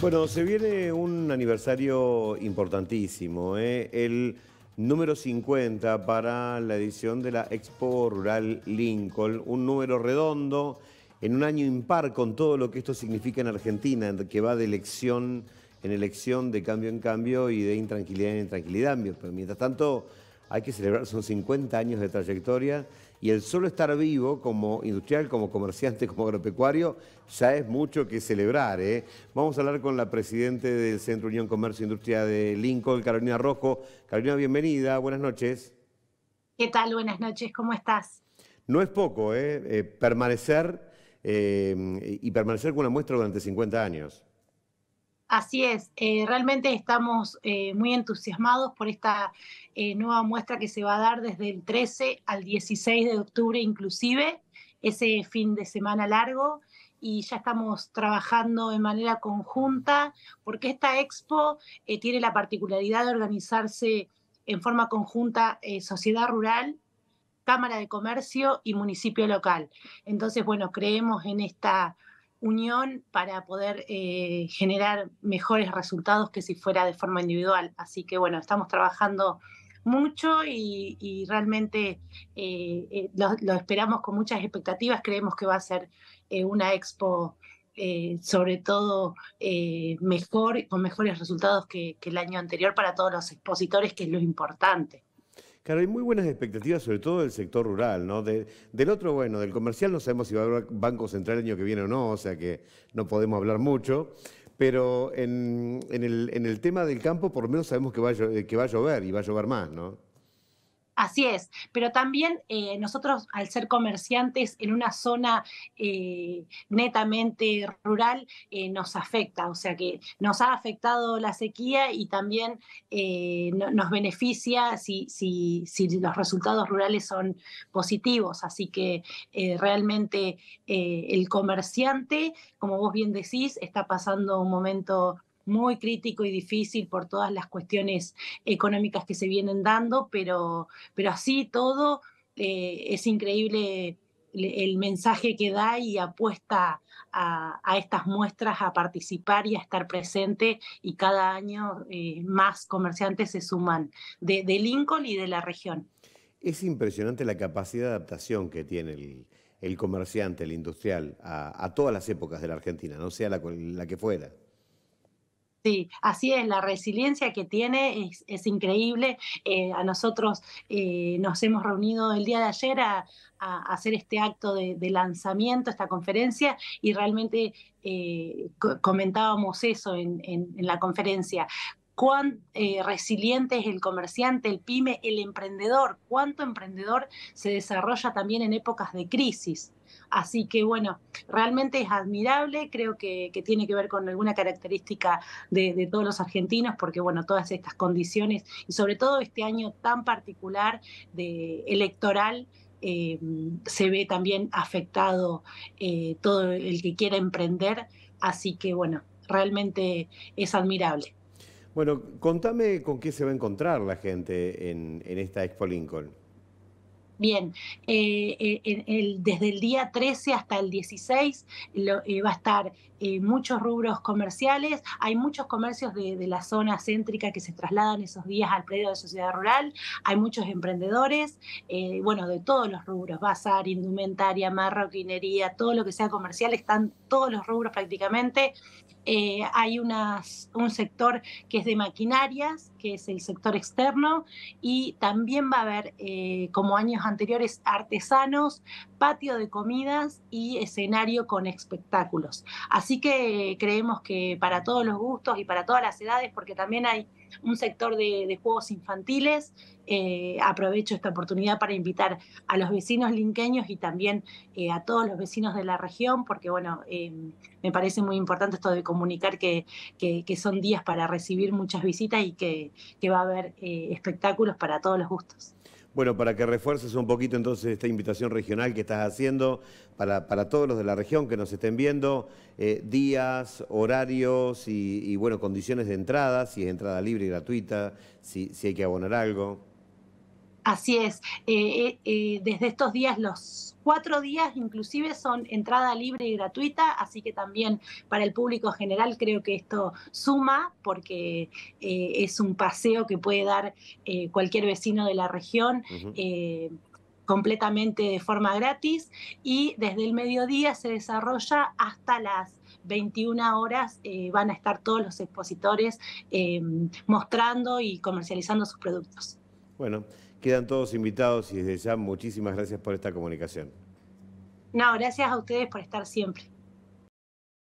Bueno, se viene un aniversario importantísimo, ¿eh? el número 50 para la edición de la Expo Rural Lincoln, un número redondo en un año impar con todo lo que esto significa en Argentina, que va de elección en elección, de cambio en cambio y de intranquilidad en intranquilidad. Pero mientras tanto, hay que celebrar, son 50 años de trayectoria y el solo estar vivo como industrial, como comerciante, como agropecuario, ya es mucho que celebrar. ¿eh? Vamos a hablar con la Presidenta del Centro Unión Comercio e Industria de Lincoln, Carolina Rojo. Carolina, bienvenida, buenas noches. ¿Qué tal? Buenas noches, ¿cómo estás? No es poco, ¿eh? eh permanecer eh, y permanecer con una muestra durante 50 años. Así es, eh, realmente estamos eh, muy entusiasmados por esta eh, nueva muestra que se va a dar desde el 13 al 16 de octubre inclusive, ese fin de semana largo, y ya estamos trabajando de manera conjunta, porque esta expo tiene la particularidad de organizarse en forma conjunta sociedad rural, Cámara de Comercio y municipio local. Entonces, bueno, creemos en esta unión para poder eh, generar mejores resultados que si fuera de forma individual. Así que bueno, estamos trabajando mucho y, realmente eh, eh, lo, esperamos con muchas expectativas. Creemos que va a ser una expo sobre todo mejor, con mejores resultados que el año anterior para todos los expositores, que es lo importante. Claro, hay muy buenas expectativas, sobre todo del sector rural, ¿no? del otro, bueno, del comercial no sabemos si va a haber Banco Central el año que viene o no, o sea que no podemos hablar mucho, pero en, el, tema del campo por lo menos sabemos que que va a llover y va a llover más, ¿no? Así es, pero también eh, nosotros al ser comerciantes en una zona eh, netamente rural eh, nos afecta, o sea que nos ha afectado la sequía y también nos beneficia si, si, los resultados rurales son positivos, así que realmente el comerciante, como vos bien decís, está pasando un momento muy crítico y difícil por todas las cuestiones económicas que se vienen dando, pero, pero así todo eh, es increíble el, mensaje que da y apuesta a, estas muestras a participar y a estar presente y cada año eh, más comerciantes se suman de, de Lincoln y de la región. Es impresionante la capacidad de adaptación que tiene el, comerciante, el industrial, a, todas las épocas de la Argentina, no sea la que fuera. Sí, así es, la resiliencia que tiene es, increíble. Eh, a nosotros eh, nos hemos reunido el día de ayer a, hacer este acto de, lanzamiento, esta conferencia, y realmente eh, comentábamos eso en, la conferencia, cuán eh, resiliente es el comerciante, el pyme, el emprendedor, cuánto emprendedor se desarrolla también en épocas de crisis. Así que bueno, realmente es admirable, creo que, tiene que ver con alguna característica de, todos los argentinos, porque bueno, todas estas condiciones y sobre todo este año tan particular de electoral. Eh, se ve también afectado eh, todo el que quiera emprender, así que bueno, realmente es admirable. Bueno, contame con qué se va a encontrar la gente en, esta Expo Lincoln. Bien, eh, eh, desde el día 13 hasta el 16 eh, va a estar muchos rubros comerciales, hay muchos comercios de, la zona céntrica que se trasladan esos días al predio de Sociedad Rural, hay muchos emprendedores, bueno, de todos los rubros, bazar, indumentaria, marroquinería, todo lo que sea comercial, están todos los rubros prácticamente. hay un sector que es de maquinarias, que es el sector externo, y también va a haber, eh, como años anteriores, artesanos, patio de comidas y escenario con espectáculos. Así que creemos que para todos los gustos y para todas las edades, porque también hay un sector de, juegos infantiles, eh, aprovecho esta oportunidad para invitar a los vecinos linqueños y también eh, a todos los vecinos de la región, porque bueno, me parece muy importante esto de comunicar que son días para recibir muchas visitas y que que, va a haber eh, espectáculos para todos los gustos. Bueno, para que refuerces un poquito entonces esta invitación regional que estás haciendo para, todos los de la región que nos estén viendo, eh, días, horarios y, bueno, condiciones de entrada, si es entrada libre y gratuita, si hay que abonar algo. Así es. Eh, eh, eh, desde estos días, los cuatro días inclusive son entrada libre y gratuita, así que también para el público general creo que esto suma porque es un paseo que puede dar cualquier vecino de la región. completamente de forma gratis y desde el mediodía se desarrolla hasta las 21 horas. van a estar todos los expositores mostrando y comercializando sus productos. Bueno, quedan todos invitados y desde ya muchísimas gracias por esta comunicación. No, gracias a ustedes por estar siempre.